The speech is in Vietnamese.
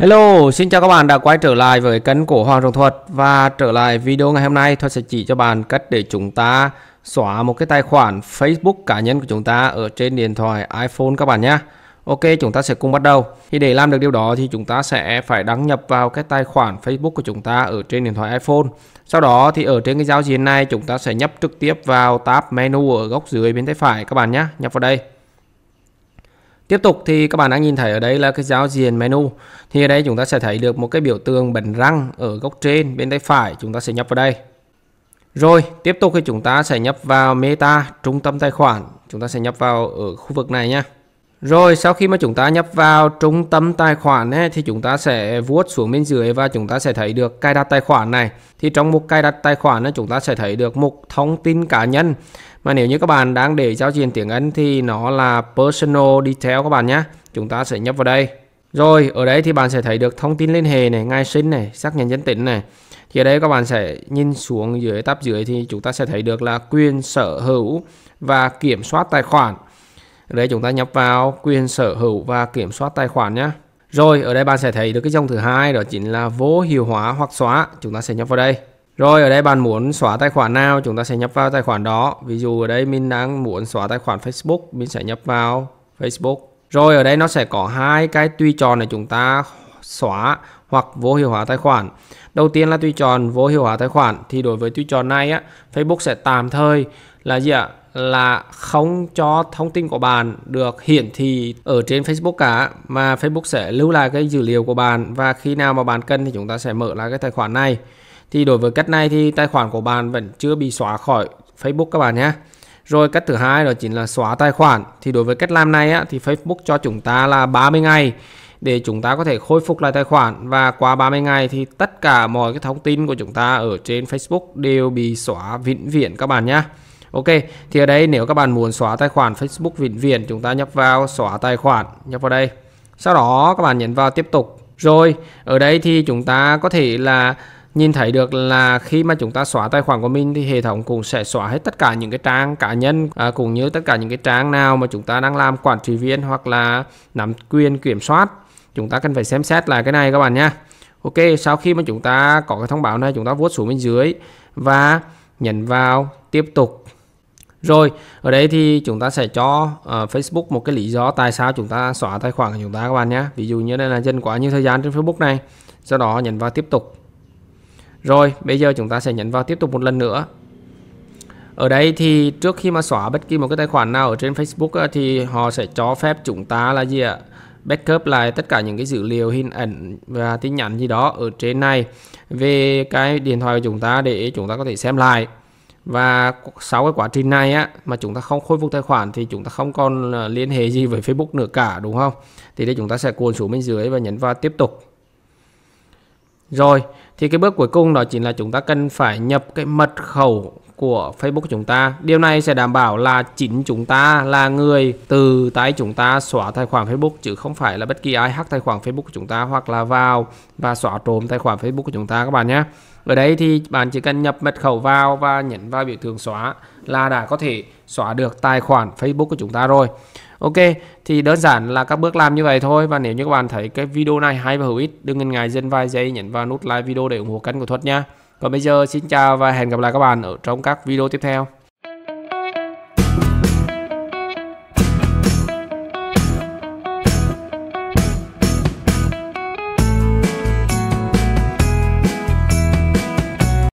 Hello, xin chào các bạn đã quay trở lại với kênh của Hoàng Trọng Thuật và trở lại video ngày hôm nay Thuật sẽ chỉ cho bạn cách để chúng ta xóa một cái tài khoản Facebook cá nhân của chúng ta ở trên điện thoại iPhone các bạn nhé. Ok, chúng ta sẽ cùng bắt đầu. Thì để làm được điều đó thì chúng ta sẽ phải đăng nhập vào cái tài khoản Facebook của chúng ta ở trên điện thoại iPhone. Sau đó thì ở trên cái giao diện này chúng ta sẽ nhấp trực tiếp vào tab menu ở góc dưới bên tay phải các bạn nhé. Nhấp vào đây. Tiếp tục thì các bạn đã nhìn thấy ở đây là cái giao diện menu. Thì ở đây chúng ta sẽ thấy được một cái biểu tượng bẩn răng ở góc trên bên tay phải chúng ta sẽ nhập vào đây. Rồi tiếp tục thì chúng ta sẽ nhập vào meta trung tâm tài khoản. Chúng ta sẽ nhập vào ở khu vực này nhé. Rồi sau khi mà chúng ta nhập vào trung tâm tài khoản ấy, thì chúng ta sẽ vuốt xuống bên dưới và chúng ta sẽ thấy được cài đặt tài khoản này. Thì trong mục cài đặt tài khoản ấy, chúng ta sẽ thấy được mục thông tin cá nhân. Mà nếu như các bạn đang để giao diện tiếng Anh thì nó là personal detail các bạn nhé. Chúng ta sẽ nhập vào đây. Rồi ở đây thì bạn sẽ thấy được thông tin liên hệ này, ngày sinh này, xác nhận dân tính này. Thì ở đây các bạn sẽ nhìn xuống dưới tab dưới thì chúng ta sẽ thấy được là quyền sở hữu và kiểm soát tài khoản đây chúng ta nhập vào quyền sở hữu và kiểm soát tài khoản nhé rồi ở đây bạn sẽ thấy được cái dòng thứ hai đó chính là vô hiệu hóa hoặc xóa chúng ta sẽ nhập vào đây rồi ở đây bạn muốn xóa tài khoản nào chúng ta sẽ nhập vào tài khoản đó ví dụ ở đây mình đang muốn xóa tài khoản Facebook mình sẽ nhập vào Facebook rồi ở đây nó sẽ có hai cái tùy chọn để chúng ta xóa hoặc vô hiệu hóa tài khoản. Đầu tiên là tùy chọn vô hiệu hóa tài khoản thì đối với tùy chọn này á, Facebook sẽ tạm thời là gì ạ? là không cho thông tin của bạn được hiển thị ở trên Facebook cả mà Facebook sẽ lưu lại cái dữ liệu của bạn và khi nào mà bạn cần thì chúng ta sẽ mở lại cái tài khoản này. Thì đối với cách này thì tài khoản của bạn vẫn chưa bị xóa khỏi Facebook các bạn nhé. Rồi cách thứ hai đó chính là xóa tài khoản. Thì đối với cách làm này á, thì Facebook cho chúng ta là 30 ngày để chúng ta có thể khôi phục lại tài khoản và qua 30 ngày thì tất cả mọi cái thông tin của chúng ta ở trên Facebook đều bị xóa vĩnh viễn các bạn nhé. Ok, thì ở đây nếu các bạn muốn xóa tài khoản Facebook vĩnh viễn chúng ta nhấp vào xóa tài khoản, nhấp vào đây. Sau đó các bạn nhấn vào tiếp tục. Rồi, ở đây thì chúng ta có thể là nhìn thấy được là khi mà chúng ta xóa tài khoản của mình thì hệ thống cũng sẽ xóa hết tất cả những cái trang cá nhân à, cũng như tất cả những cái trang nào mà chúng ta đang làm quản trị viên hoặc là nắm quyền kiểm soát. Chúng ta cần phải xem xét lại cái này các bạn nhé. Ok, sau khi mà chúng ta có cái thông báo này chúng ta vuốt xuống bên dưới và nhấn vào tiếp tục rồi, ở đây thì chúng ta sẽ cho uh, Facebook một cái lý do tại sao chúng ta xóa tài khoản của chúng ta các bạn nhé. Ví dụ như đây là dành quá nhiều thời gian trên Facebook này. Sau đó nhấn vào tiếp tục. Rồi, bây giờ chúng ta sẽ nhấn vào tiếp tục một lần nữa. Ở đây thì trước khi mà xóa bất kỳ một cái tài khoản nào ở trên Facebook thì họ sẽ cho phép chúng ta là gì ạ? backup lại tất cả những cái dữ liệu hình ảnh và tin nhắn gì đó ở trên này về cái điện thoại của chúng ta để chúng ta có thể xem lại và sau cái quá trình này á mà chúng ta không khôi phục tài khoản thì chúng ta không còn ờ, liên hệ gì với Facebook nữa cả đúng không thì đây chúng ta sẽ cuộn xuống bên dưới và nhấn vào tiếp tục rồi thì cái bước cuối cùng đó chính là chúng ta cần phải nhập cái mật khẩu của Facebook chúng ta điều này sẽ đảm bảo là chính chúng ta là người từ tay chúng ta xóa tài khoản Facebook chứ không phải là bất kỳ ai hack tài khoản Facebook của chúng ta hoặc là vào và xóa trộm tài khoản Facebook của chúng ta các bạn nhé ở đây thì bạn chỉ cần nhập mật khẩu vào và nhấn vào biểu tượng xóa là đã có thể xóa được tài khoản Facebook của chúng ta rồi Ok thì đơn giản là các bước làm như vậy thôi và nếu như các bạn thấy cái video này hay và hữu ích đừng ngần ngại dân vài giây nhấn vào nút like video để ủng hộ kênh của Thuật nha còn bây giờ xin chào và hẹn gặp lại các bạn ở trong các video tiếp theo